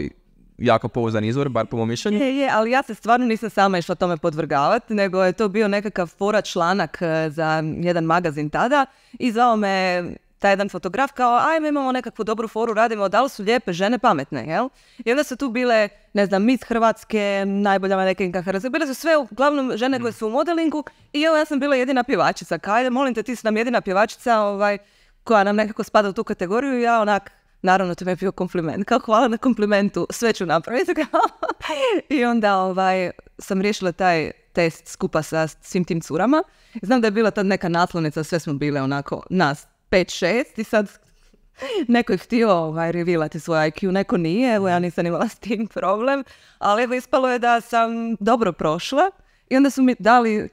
jako pouzdan izvor, bar po mom mišljenju. Je, je, ali ja se stvarno nisam sama išla tome podvrgavati, nego je to bio nekakav fora članak e, za jedan magazin tada i zvao me taj jedan fotograf kao, ajme imamo nekakvu dobru foru, radimo, da li su lijepe žene pametne, jel? I onda su tu bile, ne znam, Miss Hrvatske, najbolja manekenka Hrvatske, bile su sve uglavnom žene koje su u modelingu i evo ja sam bila jedina pjevačica, kao, ajde, molim te, ti si nam jedina pjevačica ovaj, koja nam nekako spada u tu kategoriju i ja onak, naravno to mi je bio kompliment, kao hvala na komplimentu, sve ću napraviti, <laughs> I onda ovaj, sam riješila taj test skupa sa svim tim curama. Znam da je bila tad neka naslovnica, sve smo bile onako nas 5-6 i sad neko je htio ovaj, revilati svoj IQ, neko nije, evo ja nisam imala s tim problem, ali evo ispalo je da sam dobro prošla i onda su mi dali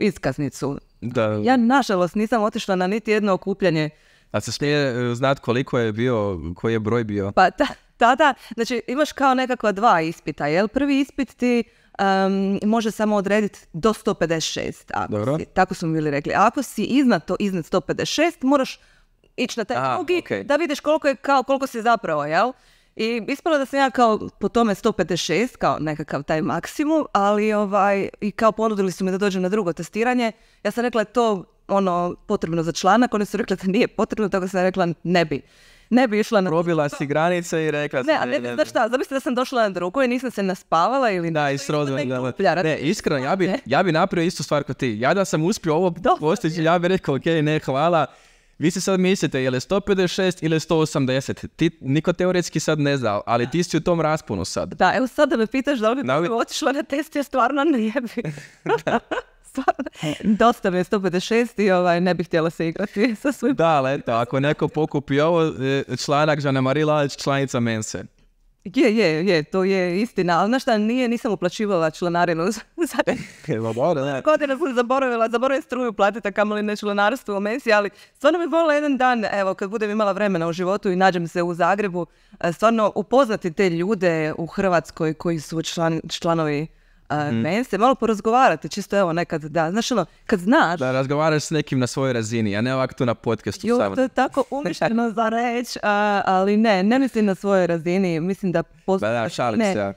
iskaznicu. Da. Ja nažalost nisam otišla na niti jedno okupljanje. A se smije e, znat koliko je bio, koji je broj bio? Pa ta, tada, znači imaš kao nekakva dva ispita, jel? Prvi ispit ti um, može samo odrediti do 156. Ako Dobro. Si, tako smo bili rekli. ako si iznad, to, iznad 156, moraš ići na taj drugi da vidiš koliko je kao, koliko si zapravo, jel? I ispalo da sam ja kao po tome 156, kao nekakav taj maksimum, ali ovaj, i kao ponudili su mi da dođem na drugo testiranje. Ja sam rekla to ono potrebno za članak, oni su rekli da nije potrebno, tako sam rekla ne bi ne bi išla na... Probila si granice i rekla ne, ne, ne, šta, zamislite da sam došla na druku i nisam se naspavala ili... Da, i Ne, iskreno, ja bi, ja bi napravio istu stvar kao ti. Ja da sam uspio ovo postići, ja bi rekao, ok, ne, hvala. Vi se sad mislite, je li 156 ili 180? Ti, niko teoretski sad ne zna, ali ti si u tom rasponu sad. Da, evo sad da me pitaš da li bi otišla na test, ja stvarno ne bi. <laughs> stvarno, e, dosta mi je 156 i ovaj, ne bih htjela se igrati sa svojim... Da, ali eto, ako neko pokupi ovo, e, članak Žana Marila, članica Mense. Je, je, je, to je istina, ali znaš šta, nije, nisam uplaćivala članarinu. <laughs> Godina sam zaboravila, zaboravila struju platiti, a kamoli ne članarstvo u Mensi, ali stvarno bi volila jedan dan, evo, kad budem imala vremena u životu i nađem se u Zagrebu, e, stvarno upoznati te ljude u Hrvatskoj koji su članovi mm. meni se malo porazgovarati, čisto evo nekad da, znaš ono, kad znaš... Da, razgovaraš s nekim na svojoj razini, a ne ovako tu na podcastu jo, samo. to je tako <laughs> umišljeno za reći, ali ne, ne mislim na svojoj razini, mislim da postoji... Da,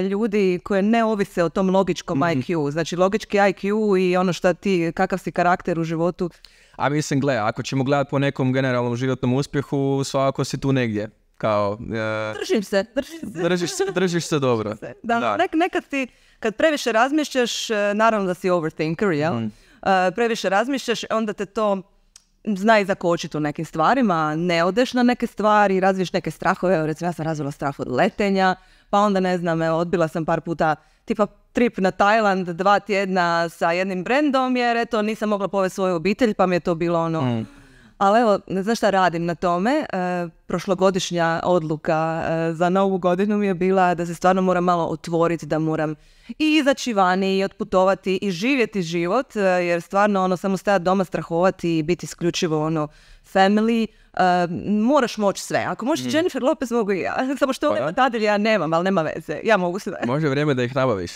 ljudi koje ne ovise o tom logičkom mhm. IQ. Znači logički IQ i ono šta ti, kakav si karakter u životu. A mislim, gle, ako ćemo gledati po nekom generalnom životnom uspjehu, svakako si tu negdje. Kao, e, držim se, držim se. Držiš se, držiš se dobro. Da, Nek, nekad ti kad previše razmišljaš, e, naravno da si overthinker, jel? Mm. previše razmišljaš, onda te to zna i zakočiti u nekim stvarima, ne odeš na neke stvari, razviješ neke strahove, evo recimo ja sam razvila strah od letenja, pa onda ne znam, evo, odbila sam par puta tipa trip na Tajland dva tjedna sa jednim brendom jer eto nisam mogla povesti svoju obitelj pa mi je to bilo ono mhm. Ali evo, znam šta radim na tome? E, prošlogodišnja odluka e, za novu godinu mi je bila da se stvarno moram malo otvoriti, da moram i izaći vani i otputovati i živjeti život, e, jer stvarno ono samo stajati doma, strahovati i biti isključivo ono family, moraš moći sve. Ako možeš mhm. Jennifer Lopez, mogu i ja. <laughs> Samo što pa, ja nemam, ali nema veze. Ja mogu sve. Može vrijeme da ih nabaviš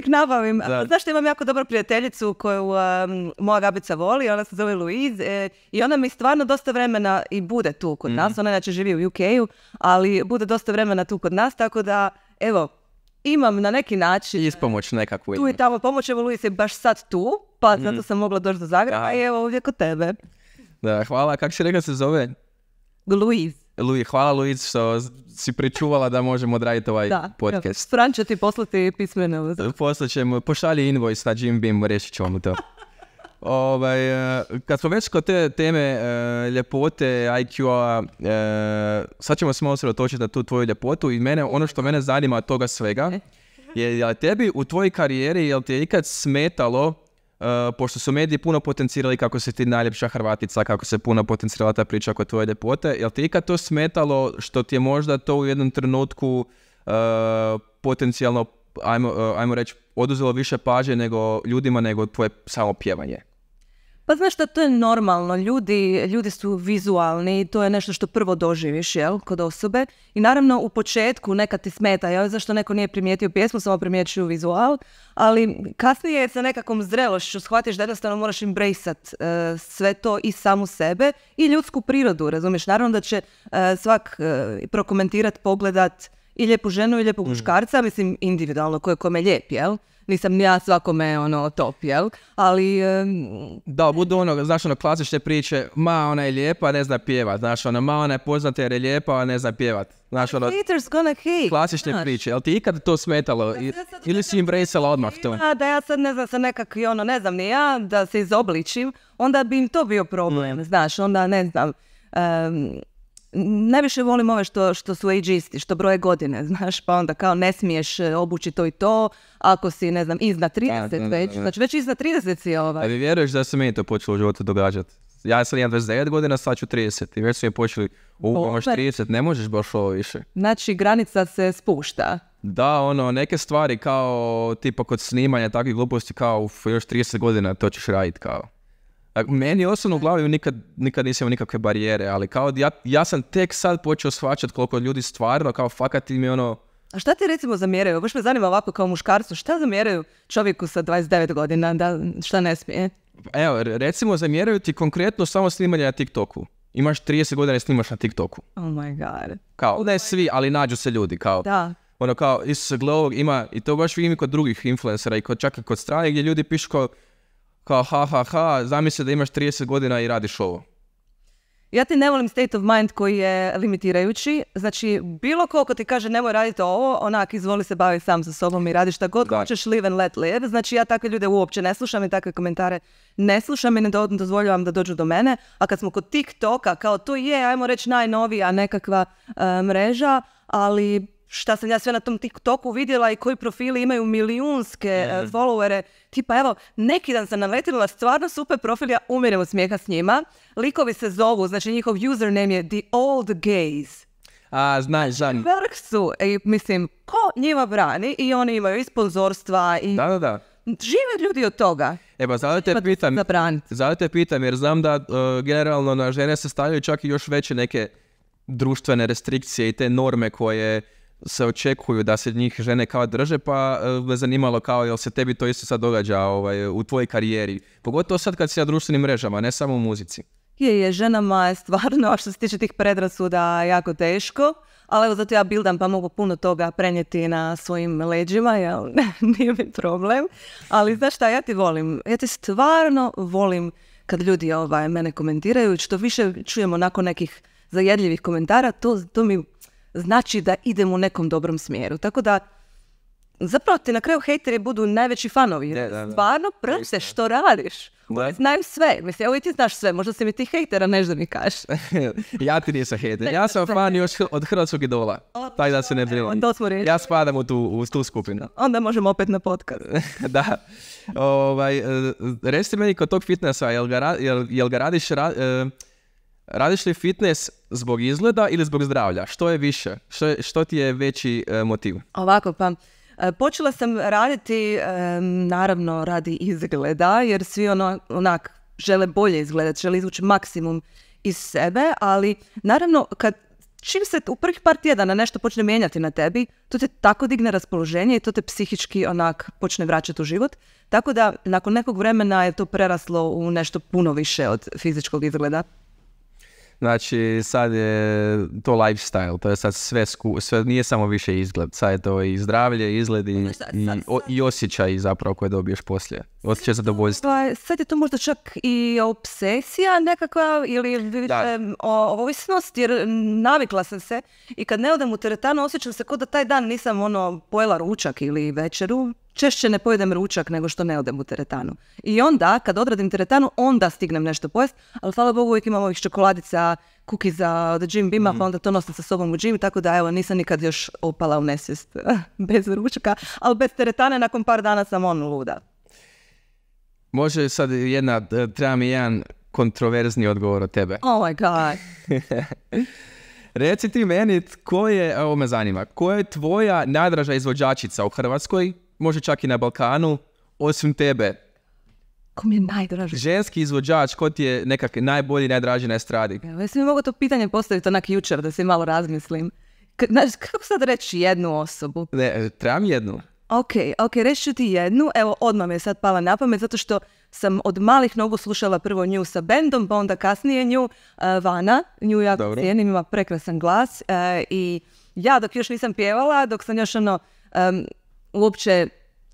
da nabavim. Znaš što imam jako dobru prijateljicu koju um, moja gabica voli, ona se zove Louise e, i ona mi stvarno dosta vremena i bude tu kod mhm. nas. Ona inače živi u UK-u, ali bude dosta vremena tu kod nas, tako da evo, imam na neki način... Ispomoć nekakvu. Tu i tamo pomoć, evo Louise je baš sad tu, pa mm. zato sam mogla doći do Zagreba i evo ovdje kod tebe. Da, hvala. Kako si rekla se zove? Louise. Luji, hvala Luiz što si pričuvala da možemo odraditi ovaj da, podcast. će ti poslati pismene e, Poslat ćemo, pošalji invoice na Jim Beam, rješit ćemo to. <laughs> ovaj, e, kad smo već kod te teme e, ljepote, IQ-a, sad ćemo smo da na tu tvoju ljepotu i mene, ono što mene zanima toga svega, je, je tebi u tvojoj karijeri, je li ti je ikad smetalo Eh, pošto su mediji puno potencirali kako se ti najljepša Hrvatica, kako se puno potencirala ta priča oko tvoje depote, jel ti ikad to smetalo što ti je možda to u jednom trenutku eh, potencijalno, ajmo, eh, ajmo reći, oduzelo više pažnje nego ljudima nego tvoje samo pjevanje? Pa znaš šta, to je normalno. Ljudi, ljudi su vizualni i to je nešto što prvo doživiš jel, kod osobe. I naravno u početku nekad ti smeta, jel, zašto neko nije primijetio pjesmu, samo primjećuju vizual. Ali kasnije sa nekakvom zrelošću shvatiš da jednostavno moraš embraceat uh, sve to i samu sebe i ljudsku prirodu, razumiješ? Naravno da će e, svak uh, e, prokomentirati, pogledat, i lijepu ženu i lijepog mhm. muškarca, mislim individualno koje kome lijep, jel? Nisam ja svakome ono top, jel? Ali... Da, budu ono, znaš ono klasične priče, ma ona je lijepa, ne zna pjevat, znaš ono, ma ona je poznata jer je lijepa, a ne zna pjevat. Znaš ono, klasične priče, jel ti ikad to smetalo? I, ili si im bresala odmah to? da ja sad ne znam, sam nekakvi ono, ne znam ni ja, da se izobličim, onda bi im to bio problem, znaš, onda ne znam najviše volim ove što, što su ageisti, što broje godine, <laughs> znaš, pa onda kao ne smiješ e, obući to i to, ako si, ne znam, iznad 30 već, znači već iznad 30 si ovaj. Ali vjeruješ da se meni to počelo u životu događati? Ja sam imam 29 godina, sad ću 30 i već su je počeli, u, 30, ono, ne možeš baš ovo više. Znači, granica se spušta. Da, ono, neke stvari kao, tipa kod snimanja takvih gluposti, kao, u još 30 godina to ćeš raditi, kao. Meni osobno u glavi nikad, nikad nisam imao nikakve barijere, ali kao ja, ja sam tek sad počeo shvaćati koliko ljudi stvarno, kao fakat im je ono... A šta ti recimo zamjeraju? Baš me zanima ovako kao muškarcu, šta zamjeraju čovjeku sa 29 godina, da šta ne smije? E? Evo, recimo zamjeraju ti konkretno samo snimanje na TikToku. Imaš 30 godina i snimaš na TikToku. Oh my god. Kao, oh ne svi, ali nađu se ljudi, kao. Da. Ono kao, Isus, gle ima, i to baš vidim i kod drugih influencera i kod, čak i kod strane gdje ljudi pišu kao, kao ha ha ha, zamisli da imaš 30 godina i radiš ovo. Ja ti ne volim state of mind koji je limitirajući. Znači, bilo ko ko ti kaže nemoj raditi ovo, onak izvoli se bavi sam sa sobom i radi šta god hoćeš, live and let live. Znači, ja takve ljude uopće ne slušam i takve komentare ne slušam i ne dozvoljavam da dođu do mene. A kad smo kod TikToka, kao to je, ajmo reći, najnovija nekakva e, mreža, ali šta sam ja sve na tom TikToku vidjela i koji profili imaju milijunske e, mhm. followere. Tipa evo, neki dan sam naletila stvarno super profilja, umirem od smijeha s njima. Likovi se zovu, znači njihov username je The Old Gaze. A, znaš, su, e, mislim, ko njima brani i oni imaju i sponzorstva i... Da, da, da. Žive ljudi od toga. Evo, pa zato te pa pitam, zato te pitam jer znam da e, generalno na žene se stavljaju čak i još veće neke društvene restrikcije i te norme koje se očekuju da se njih žene kao drže, pa eh, me zanimalo kao jel se tebi to isto sad događa ovaj, u tvojoj karijeri. Pogotovo sad kad si na društvenim mrežama, ne samo u muzici. Je, je, ženama je stvarno, <laughs> što se tiče tih predrasuda, jako teško. Ali evo, zato ja bildam pa mogu puno toga prenijeti na svojim leđima, jel? <laughs> Nije mi problem. Ali znaš šta, ja ti volim. Ja ti stvarno volim kad ljudi ovaj, mene komentiraju. Što više čujemo nakon nekih zajedljivih komentara, to, to mi znači da idem u nekom dobrom smjeru. Tako da, zapravo ti na kraju hejteri budu najveći fanovi. Ne, da, da. Stvarno što radiš. Znam sve. Mislim, evo ti znaš sve. Možda se mi ti hejtera nešto mi kažeš. <laughs> ja ti nisam hejter. Ja sam fan još od hrvatskog idola. Taj da se ne brilo. Ja spadam u tu, u tu skupinu. <laughs> Onda možemo opet na podcast. <laughs> da. Ovaj, e, Resti meni kod tog fitnessa, jel ga, jel, jel radiš, e, radiš li fitness Zbog izgleda ili zbog zdravlja? Što je više? Što, što ti je veći e, motiv? Ovako pa, e, počela sam raditi e, naravno radi izgleda jer svi ono, onak žele bolje izgledati, žele izvući maksimum iz sebe, ali naravno kad čim se u prvih par tjedana nešto počne mijenjati na tebi, to te tako digne raspoloženje i to te psihički onak počne vraćati u život. Tako da nakon nekog vremena je to preraslo u nešto puno više od fizičkog izgleda. Znači, sad je to lifestyle, to je sad sve, sku, sve nije samo više izgled, sad je to i zdravlje, i, pa sad, i, o, i osjećaj zapravo koje dobiješ poslije, osjećaj zadovoljstva. Ovaj, sad je to možda čak i obsesija nekakva ili ovisnost, jer navikla sam se i kad ne odem u teretanu osjećam se kao da taj dan nisam ono pojela ručak ili večeru, češće ne pojedem ručak nego što ne odem u teretanu. I onda, kad odradim teretanu, onda stignem nešto pojest, ali hvala Bogu uvijek imam ovih čokoladica, kukiza od Jim Bima, mhm. pa onda to nosim sa sobom u gym, tako da evo, nisam nikad još opala u nesvijest <laughs> bez ručaka, ali bez teretane nakon par dana sam on luda. Može sad jedna, treba mi jedan kontroverzni odgovor od tebe. Oh my god. <laughs> Reci ti meni, ko je, ovo me zanima, koja je tvoja najdraža izvođačica u Hrvatskoj možda čak i na Balkanu, osim tebe? Ko mi je najdraži? Ženski izvođač, ko ti je nekak najbolji, najdraži na estradi? Ja, jesi mi mogu to pitanje postaviti onak jučer, da se malo razmislim. znaš, kako sad reći jednu osobu? Ne, e, trebam jednu. Ok, ok, reći ću ti jednu. Evo, odmah me sad pala na pamet, zato što sam od malih nogu slušala prvo nju sa bendom, pa onda kasnije nju e, vana. Nju ja cijenim, ima prekrasan glas. E, I ja dok još nisam pjevala, dok sam još ono uopće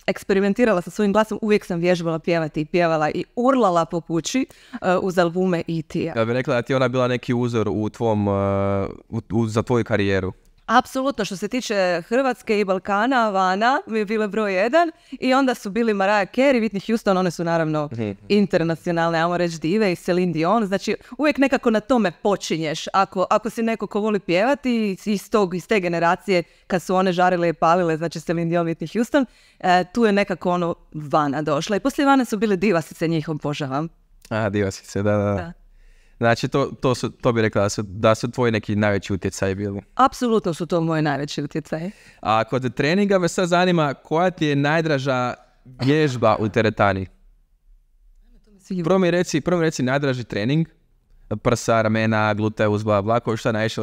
eksperimentirala sa svojim glasom, uvijek sam vježbala pjevati i pjevala i urlala po kući uh, uz albume i Da bi rekla da ti ona bila neki uzor u tvom, uh, za tvoju karijeru. Apsolutno, što se tiče Hrvatske i Balkana, Vana mi je bila broj jedan i onda su bili Mariah Carey, Whitney Houston, one su naravno mhm. internacionalne, ajmo reći dive i Celine Dion, znači uvijek nekako na tome počinješ. Ako, si neko ko voli pjevati iz, tog, iz te generacije kad su one žarile i palile, znači Celine Dion, Whitney Houston, e, tu je nekako ono Vana došla i poslije Vane su bile diva, se njih A, divasice, se, da, da. da. Znači, to, to, su, to bi rekla da su, da tvoji neki najveći utjecaji bili. Apsolutno su to moje najveći utjecaji. A kod treninga me sad zanima koja ti je najdraža vježba u teretani? Prvo mi reci, reci najdraži trening, prsa, ramena, gluteus, bla, bla, šta najviše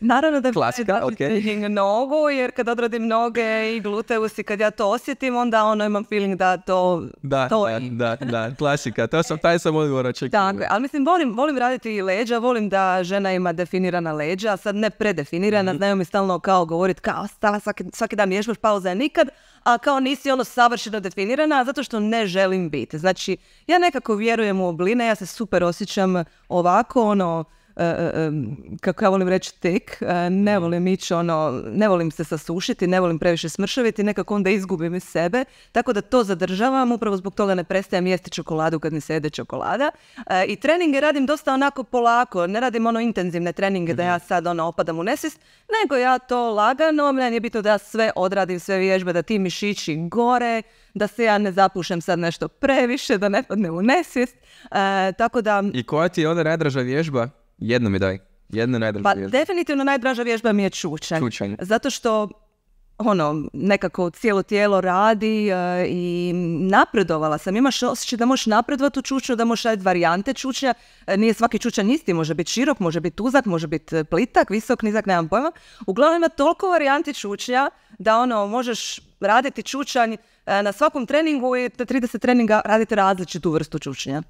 Naravno da Klasika, da okay. nogu, jer kad odradim noge i gluteus i kad ja to osjetim, onda ono imam feeling da to da, to da, da, da, klasika. To taj sam odgovor očekio. Tako, ali mislim, volim, volim raditi i leđa, volim da žena ima definirana leđa, a sad ne predefinirana, mm mi stalno kao govorit kao stala svaki, svaki dan pa pauza nikad, a kao nisi ono savršeno definirana, zato što ne želim biti. Znači, ja nekako vjerujem u obline, ja se super osjećam ovako, ono, E, e, e, kako ja volim reći tek, ne mhm. volim ići ono, ne volim se sasušiti, ne volim previše smršaviti, nekako onda izgubim iz sebe, tako da to zadržavam, upravo zbog toga ne prestajem jesti čokoladu kad mi se jede čokolada i treninge radim dosta onako polako, ne radim ono intenzivne treninge da ja mhm. sad ono opadam u nesvijest, nego ja to lagano, meni je bitno da ja sve odradim, sve vježbe, da ti mišići gore, da se ja ne zapušem sad nešto previše, da ne padnem u nesvijest, tako da... I koja ti je onda najdraža vježba? Jedno mi daj. Jedna najdraža pa, definitivno najdraža vježba mi je čučanj. Zato što ono, nekako cijelo tijelo radi e, i napredovala sam. Imaš osjećaj da možeš napredovati u čučnju, da možeš raditi varijante čučnja. E, nije svaki čučan isti, može biti širok, može biti uzak, može biti e, plitak, visok, nizak, nemam pojma. Uglavnom ima toliko varijanti čučnja da ono, možeš raditi čučanj na svakom treningu i 30 treninga radite različitu vrstu čučnja.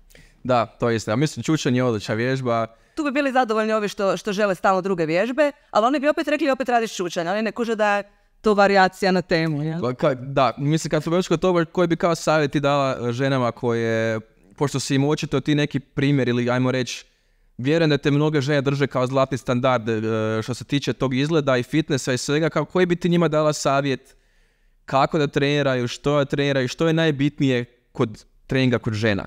Da, to je istina. Mislim, čučanj je odlična vježba tu bi bili zadovoljni ovi što, što žele stalno druge vježbe, ali oni bi opet rekli opet radiš čučanje. Oni ne kuže da je to variacija na temu. Jel? Ka, da, mislim kad smo već kod toga, koji bi kao savjet dala e, ženama koje, pošto si im očito ti neki primjer ili ajmo reći, vjerujem da te mnoge žene drže kao zlatni standard e, što se tiče tog izgleda i fitnessa i svega, kao koji bi ti njima dala savjet kako da treniraju, što da treniraju, što je najbitnije kod treninga kod žena?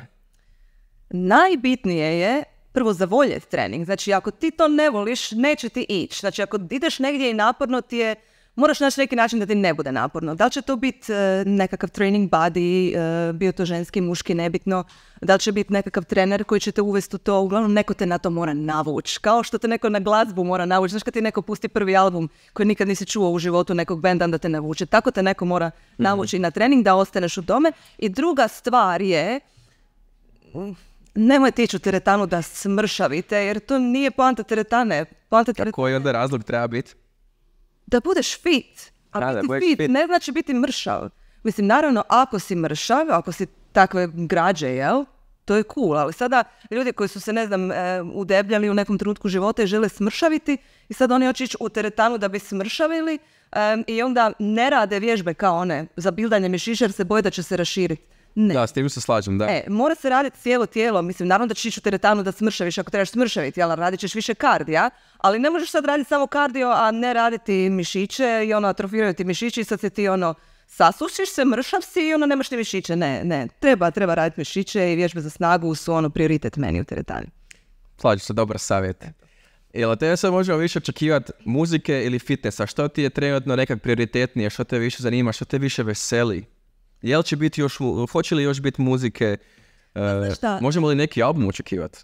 Najbitnije je prvo zavoljeti trening. Znači, ako ti to ne voliš, neće ti ići. Znači, ako ideš negdje i naporno ti je, moraš naći neki način da ti ne bude naporno. Da li će to biti e, nekakav training body, e, bio to ženski, muški, nebitno, da li će biti nekakav trener koji će te uvesti u to, uglavnom neko te na to mora navući. Kao što te neko na glazbu mora navući. Znaš kad ti neko pusti prvi album koji nikad nisi čuo u životu nekog benda, da te navuče. Tako te neko mora mhm. navući na trening da ostaneš u tome. I druga stvar je, nemojte ići u teretanu da smršavite, jer to nije poanta teretane. Poanta teretane. je onda razlog treba biti? Da budeš fit. A da, biti fit, fit, ne znači biti mršav. Mislim, naravno, ako si mršav, ako si takve građe, jel? To je cool, ali sada ljudi koji su se, ne znam, e, udebljali u nekom trenutku života i žele smršaviti i sad oni hoće ići u teretanu da bi smršavili i onda ne rade vježbe kao one za bildanje mišića jer se boje da će se raširiti. Ne. Da, s tim se slažem, da. E, mora se raditi cijelo tijelo, mislim, naravno da ćeš ići u teretanu da smršaviš ako trebaš smršaviti, ali radit ćeš više kardija, ali ne možeš sad raditi samo kardio, a ne raditi mišiće i ono, atrofiraju ti mišići i sad se ti ono, sasušiš se, mršav si i ono, nemaš ti mišiće. Ne, ne, treba, treba raditi mišiće i vježbe za snagu su ono prioritet meni u teretani. Slađu se, dobar savjet. Jel te sad možemo više očekivati muzike ili fitnessa? Što ti je trenutno nekak prioritetnije? Što te više zanima? Što te više veseli? Jel će biti još, hoće li još biti muzike? Pa e, možemo li neki album očekivati?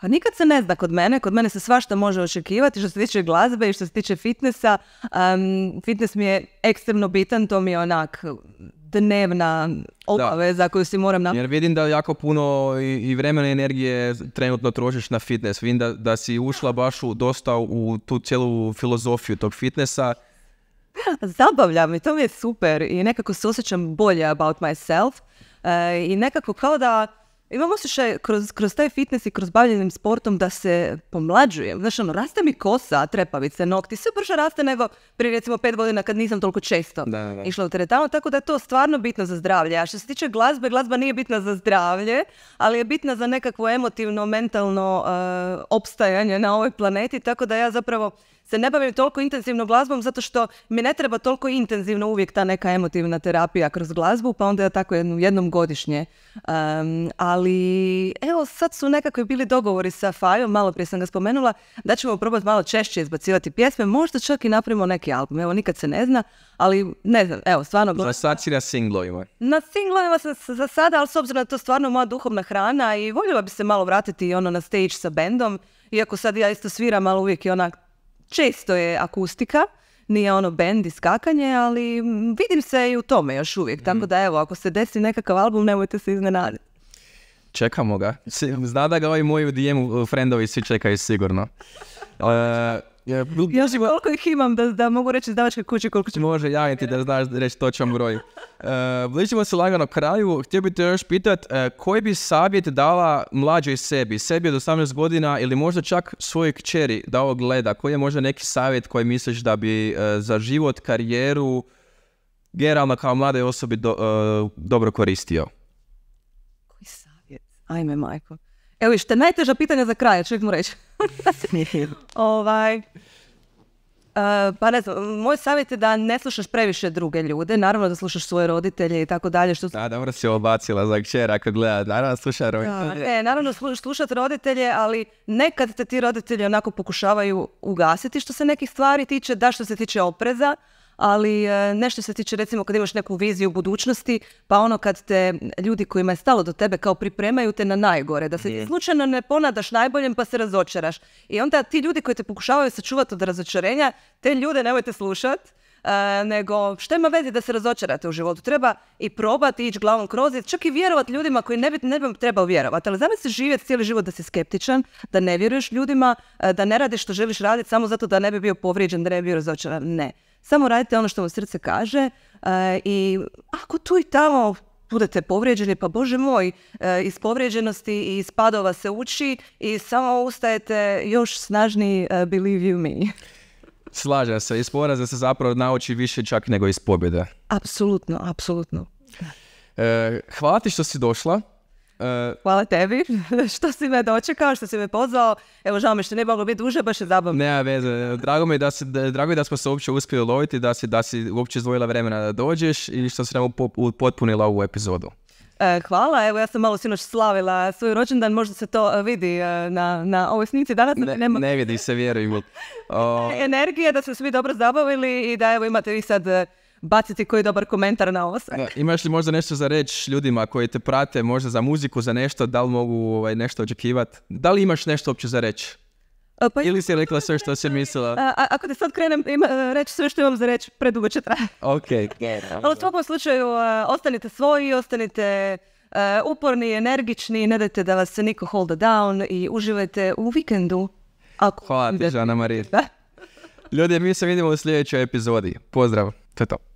Pa nikad se ne zna kod mene, kod mene se svašta može očekivati što se tiče glazbe i što se tiče fitnessa. Um, fitness mi je ekstremno bitan, to mi je onak dnevna obaveza koju si moram napraviti. Jer vidim da jako puno i, i vremena i energije trenutno trošiš na fitness. Vidim da, da si ušla baš u, dosta u tu cijelu filozofiju tog fitnessa. <laughs> zabavlja me, to mi je super i nekako se osjećam bolje about myself e, i nekako kao da imam osjećaj kroz, kroz taj fitness i kroz bavljenim sportom da se pomlađujem. Znaš, ono, raste mi kosa, trepavice, nokti, sve brže raste nego prije recimo pet godina kad nisam toliko često išla u teretanu, tako da je to stvarno bitno za zdravlje. A što se tiče glazbe, glazba nije bitna za zdravlje, ali je bitna za nekakvo emotivno, mentalno uh, opstajanje na ovoj planeti, tako da ja zapravo se ne bavim toliko intenzivno glazbom zato što mi ne treba toliko intenzivno uvijek ta neka emotivna terapija kroz glazbu, pa onda ja tako jednom, jednom godišnje. ali evo sad su nekakvi bili dogovori sa Fajom, malo prije sam ga spomenula, da ćemo probati malo češće izbacivati pjesme, možda čak i napravimo neki album, evo nikad se ne zna, ali ne znam, evo stvarno... Za sad si na singlovima. Na singlovima sam za sada, ali s obzirom da to stvarno moja duhovna hrana i voljela bi se malo vratiti ono na stage sa bendom, iako sad ja isto sviram, ali uvijek je onak često je akustika, nije ono bend i skakanje, ali vidim se i u tome još uvijek. Tako mhm. da evo, ako se desi nekakav album, nemojte se iznenaditi. Čekamo ga. Zna da ga ovi moji DM eh, friendovi svi čekaju sigurno. <laughs> Eh, ja bil... koliko ih imam da, da mogu reći izdavačke kuće koliko će... Može ti da znaš reći točan broj. Uh, <laughs> bližimo se lagano kraju. Htio bih te još pitat, e, koji bi savjet dala mlađoj sebi? Sebi od 18 godina ili možda čak svojoj kćeri da ovo gleda? Koji je možda neki savjet koji misliš da bi e, za život, karijeru, generalno kao mlade osobi do, dobro koristio? Koji savjet? Ajme, Majko. Evo što najteža pitanja za kraj, čovjek mu reći. <laughs> ovaj, Uh, pa ne znam, moj savjet je da ne slušaš previše druge ljude, naravno da slušaš svoje roditelje i tako dalje. Što... Da, dobro si obacila za kćer ako gleda, naravno slušaš roditelje. Da, ne, naravno slušat roditelje, ali nekad te ti roditelji onako pokušavaju ugasiti što se nekih stvari tiče, da što se tiče opreza, ali e, nešto se tiče recimo kad imaš neku viziju budućnosti, pa ono kad te ljudi kojima je stalo do tebe kao pripremaju te na najgore, da se slučajno ne ponadaš najboljem pa se razočaraš. I onda ti ljudi koji te pokušavaju sačuvati od razočarenja, te ljude nemojte slušat, e, nego što ima veze da se razočarate u životu. Treba i probati, ići glavom kroz i čak i vjerovat ljudima koji ne bi, ne bi trebao vjerovati. Ali zamisli živjeti cijeli život da si skeptičan, da ne vjeruješ ljudima, e, da ne radiš što želiš raditi samo zato da ne bi bio povrijeđen, da ne bi bio razočaran. Ne. Samo radite ono što vam srce kaže e, i ako tu i tamo budete povrijeđeni, pa bože moj, e, iz povrijeđenosti i iz padova se uči i samo ustajete još snažniji e, believe you me. Slažem se, iz poraza se zapravo nauči više čak nego iz pobjede. Apsolutno, apsolutno. hvala ti što si došla. Uh, Hvala tebi <laughs> što si me dočekao, što si me pozvao. Evo, žao mi što ne moglo biti duže, baš je zabavno. ne veze, drago mi je da, si, drago je da smo se uopće uspjeli loviti, da si, da si uopće izdvojila vremena da dođeš i što si nam potpunila ovu epizodu. E, hvala, evo ja sam malo sinoć slavila svoj rođendan, možda se to e, vidi na, na ovoj snici danas. Ne, nema... ne vidi se, vjerujem. <laughs> Energija da smo se svi dobro zabavili i da evo imate vi sad baciti koji dobar komentar na ovo sve. Imaš li možda nešto za reći ljudima koji te prate, možda za muziku, za nešto, da li mogu ovaj, nešto očekivati? Da li imaš nešto uopće za reći? E, pa Ili si rekla sve što si mislila? A, ako te sad krenem ima, e, reći sve što imam za reći, predugo će trajati. Ok. Ali u svakom slučaju, e, ostanite svoji, ostanite uporni, energični, ne dajte da vas se niko hold down i uživajte u vikendu. Ako Hvala ti, Žana Marija. Ljudi, mi se vidimo u sljedećoj epizodi. Pozdrav! tvätta.